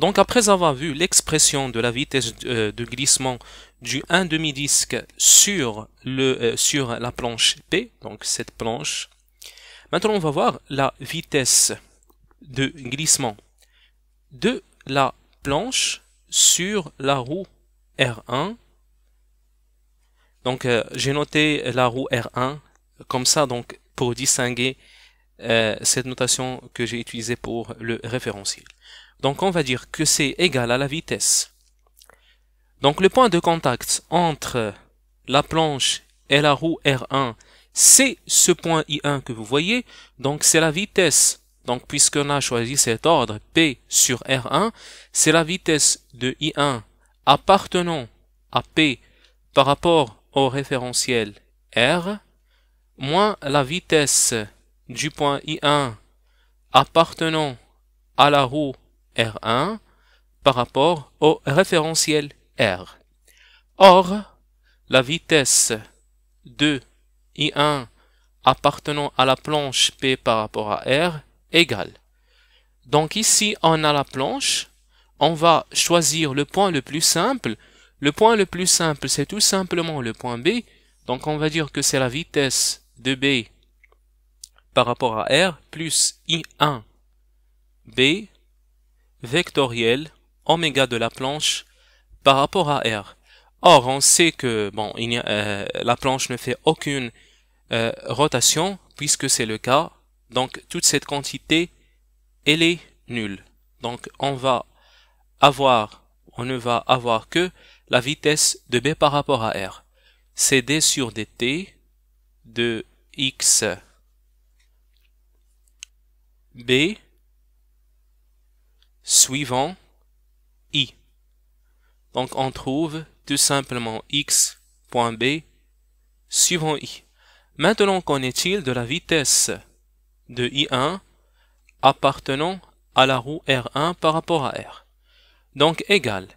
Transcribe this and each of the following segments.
Donc après avoir vu l'expression de la vitesse euh, de glissement du 1 demi-disque sur, le, euh, sur la planche P, donc cette planche, maintenant on va voir la vitesse de glissement de la planche sur la roue R1. Donc euh, j'ai noté la roue R1 comme ça donc pour distinguer cette notation que j'ai utilisée pour le référentiel. Donc on va dire que c'est égal à la vitesse. Donc le point de contact entre la planche et la roue R1, c'est ce point I1 que vous voyez. Donc c'est la vitesse. Donc puisqu'on a choisi cet ordre P sur R1, c'est la vitesse de I1 appartenant à P par rapport au référentiel R, moins la vitesse du point I1 appartenant à la roue R1 par rapport au référentiel R. Or, la vitesse de I1 appartenant à la planche P par rapport à R égale. Donc ici, on a la planche. On va choisir le point le plus simple. Le point le plus simple, c'est tout simplement le point B. Donc on va dire que c'est la vitesse de B par rapport à R plus I1 B vectorielle oméga de la planche par rapport à R. Or, on sait que bon, il a, euh, la planche ne fait aucune euh, rotation, puisque c'est le cas. Donc, toute cette quantité, elle est nulle. Donc, on va avoir, on ne va avoir que la vitesse de B par rapport à R. C'est D sur dt de x B suivant i. Donc on trouve tout simplement X B suivant i. Maintenant, qu'en est-il de la vitesse de i1 appartenant à la roue R1 par rapport à R Donc égal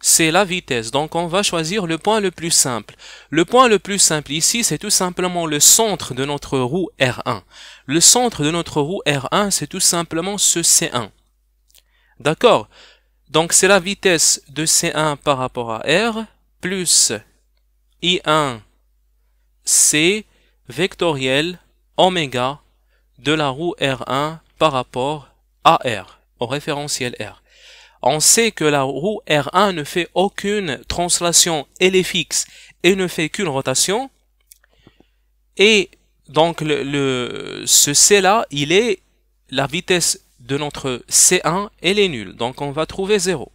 C'est la vitesse, donc on va choisir le point le plus simple. Le point le plus simple ici, c'est tout simplement le centre de notre roue R1. Le centre de notre roue R1, c'est tout simplement ce C1. D'accord Donc c'est la vitesse de C1 par rapport à R plus I1 C vectoriel oméga de la roue R1 par rapport à R, au référentiel R. On sait que la roue R1 ne fait aucune translation, elle est fixe et ne fait qu'une rotation. Et donc ce C là, il est la vitesse de notre C1 elle les nulle, donc on va trouver 0.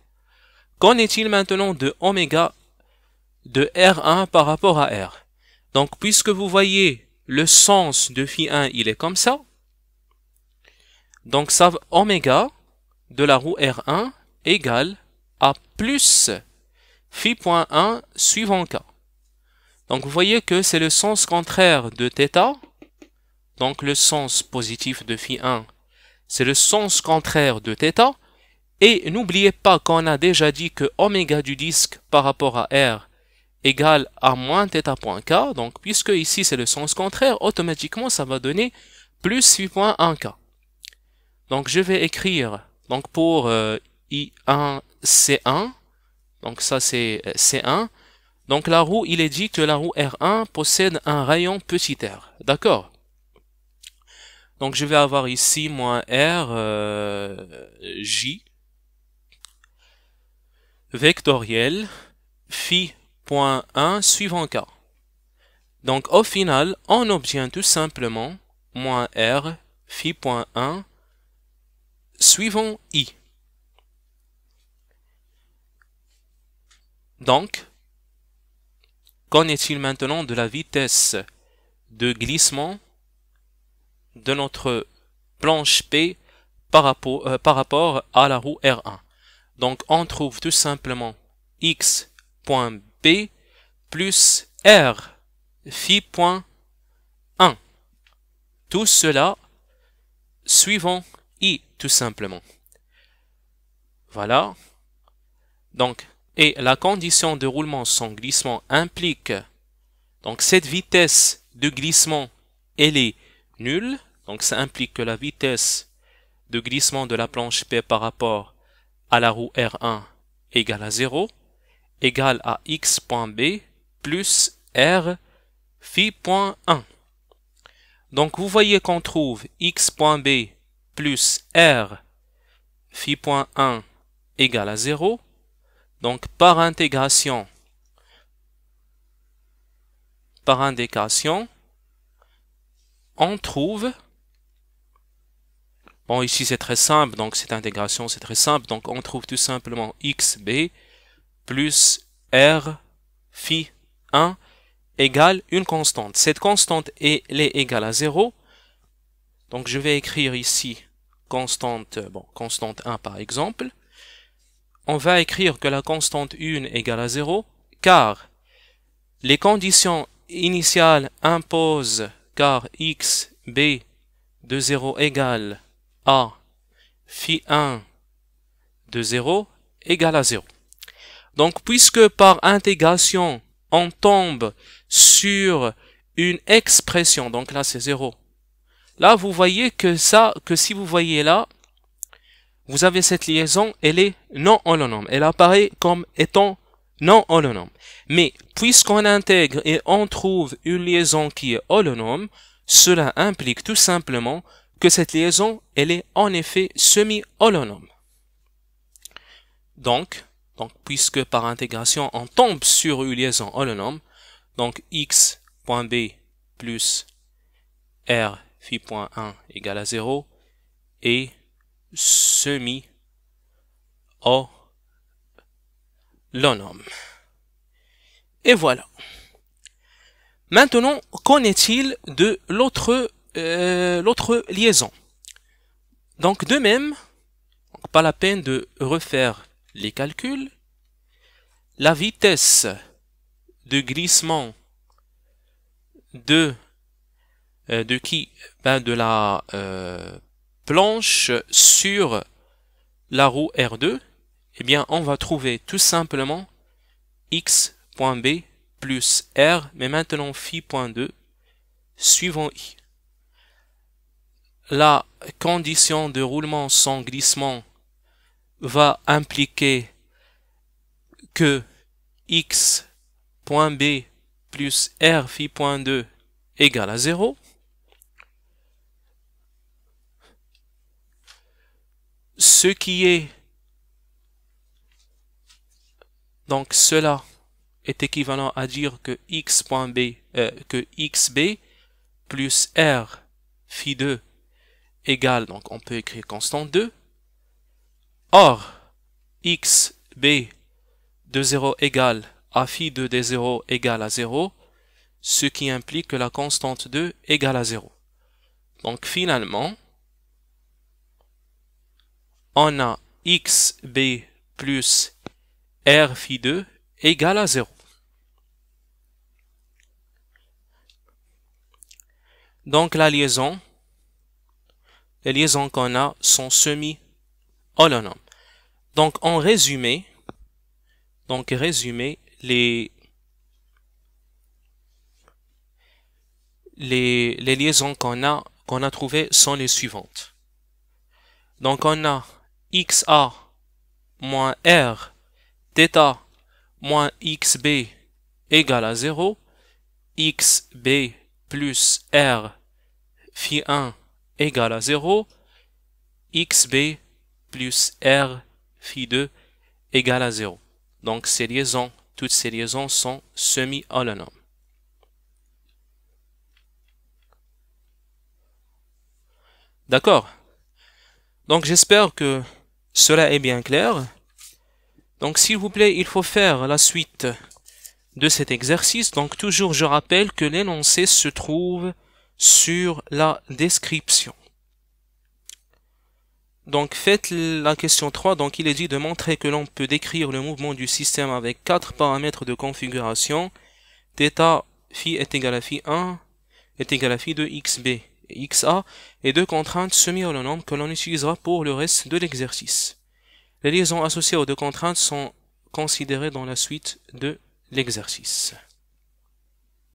Qu'en est-il maintenant de oméga de R1 par rapport à R Donc puisque vous voyez le sens de phi 1, il est comme ça. Donc ça oméga de la roue R1 égale à plus phi.1 suivant k. Donc vous voyez que c'est le sens contraire de θ, donc le sens positif de phi 1 c'est le sens contraire de θ. Et n'oubliez pas qu'on a déjà dit que oméga du disque par rapport à R égale à moins θ.k. Donc, puisque ici c'est le sens contraire, automatiquement ça va donner plus 8.1k. Donc, je vais écrire, donc pour euh, I1, C1, donc ça c'est euh, C1, donc la roue, il est dit que la roue R1 possède un rayon petit r. D'accord donc je vais avoir ici moins R euh, J vectoriel phi.1 suivant K. Donc au final, on obtient tout simplement moins R phi.1 suivant I. Donc, qu'en est-il maintenant de la vitesse de glissement de notre planche P par rapport, euh, à la roue R1. Donc on trouve tout simplement x.b plus r 1. Tout cela suivant i tout simplement. Voilà. Donc, et la condition de roulement sans glissement implique donc cette vitesse de glissement elle est nulle donc ça implique que la vitesse de glissement de la planche P par rapport à la roue R1 égale à 0 égale à x.b plus r phi.1. Donc vous voyez qu'on trouve x.b plus r phi.1 égale à 0. Donc par intégration, par indication, on trouve Bon, ici c'est très simple, donc cette intégration c'est très simple. Donc on trouve tout simplement xb plus r phi 1 égale une constante. Cette constante, est, égale à 0. Donc je vais écrire ici constante, bon, constante 1 par exemple. On va écrire que la constante 1 égale à 0, car les conditions initiales imposent car xb de 0 égale a phi 1 de 0 égale à 0. Donc, puisque par intégration, on tombe sur une expression, donc là c'est 0. Là, vous voyez que ça, que si vous voyez là, vous avez cette liaison, elle est non holonome. Elle apparaît comme étant non holonome. Mais puisqu'on intègre et on trouve une liaison qui est holonome, cela implique tout simplement que cette liaison, elle est en effet semi-holonome. Donc, donc, puisque par intégration, on tombe sur une liaison holonome, donc x.b plus r phi.1 égale à 0 est semi-holonome. Et voilà. Maintenant, qu'en est-il de l'autre euh, l'autre liaison. Donc de même, pas la peine de refaire les calculs, la vitesse de glissement de, euh, de qui ben, De la euh, planche sur la roue R2, eh bien on va trouver tout simplement x.b plus r, mais maintenant phi.2 suivant i la condition de roulement sans glissement va impliquer que x point b plus r phi 2 égale à 0. Ce qui est donc cela est équivalent à dire que x b euh, que xb plus r phi 2 égale, donc on peut écrire constante 2. Or, x, b de 0 égale à phi 2 des 0 égale à 0, ce qui implique que la constante 2 égale à 0. Donc finalement, on a xb plus r phi 2 égale à 0. Donc la liaison les liaisons qu'on a sont semi-holonomes. Donc, en résumé, donc résumé, les, les, liaisons qu'on a, qu'on a trouvées sont les suivantes. Donc, on a xa moins r θ moins xb égale à 0, xb plus r phi 1 égale à 0, xb plus r phi 2 égale à 0. Donc ces liaisons, toutes ces liaisons sont semi-holonomes. D'accord Donc j'espère que cela est bien clair. Donc s'il vous plaît, il faut faire la suite de cet exercice. Donc toujours je rappelle que l'énoncé se trouve sur la description. Donc faites la question 3, donc il est dit de montrer que l'on peut décrire le mouvement du système avec quatre paramètres de configuration, θ phi est égal à phi 1 est égal à phi de xb et xa, et deux contraintes semi-holonomes que l'on utilisera pour le reste de l'exercice. Les liaisons associées aux deux contraintes sont considérées dans la suite de l'exercice.